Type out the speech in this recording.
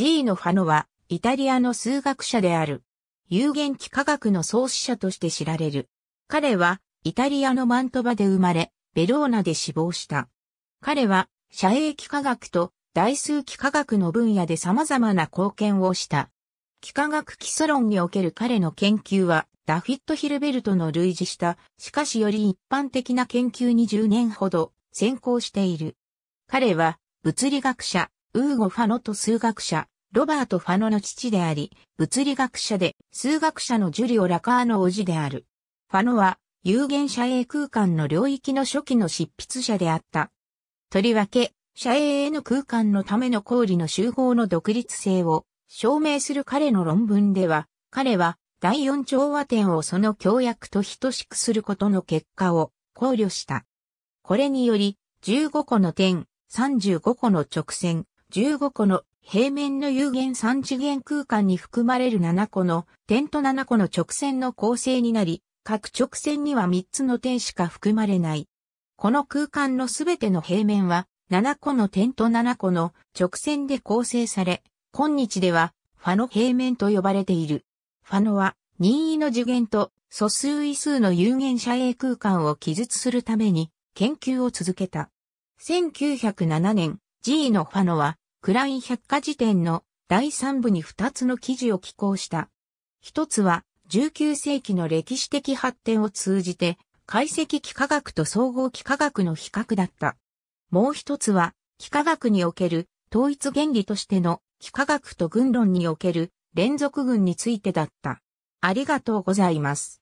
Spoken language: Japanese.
ジーノ・ファノは、イタリアの数学者である。有限機科学の創始者として知られる。彼は、イタリアのマントバで生まれ、ベローナで死亡した。彼は、社営機科学と代数機科学の分野で様々な貢献をした。幾何学基礎論における彼の研究は、ダフィット・ヒルベルトの類似した、しかしより一般的な研究に10年ほど先行している。彼は、物理学者、ウーゴ・ファノと数学者、ロバート・ファノの父であり、物理学者で数学者のジュリオ・ラカーの叔父である。ファノは、有限社営空間の領域の初期の執筆者であった。とりわけ、社営への空間のための氷の集合の独立性を証明する彼の論文では、彼は第四調和点をその協約と等しくすることの結果を考慮した。これにより、15個の点、35個の直線、15個の平面の有限3次元空間に含まれる7個の点と7個の直線の構成になり、各直線には3つの点しか含まれない。この空間のすべての平面は7個の点と7個の直線で構成され、今日ではファの平面と呼ばれている。ファのは任意の次元と素数異数の有限射影空間を記述するために研究を続けた。1907年、G のファノはクライン百科事典の第三部に二つの記事を寄稿した。一つは、19世紀の歴史的発展を通じて、解析幾何学と総合幾何学の比較だった。もう一つは、幾何学における統一原理としての幾何学と群論における連続群についてだった。ありがとうございます。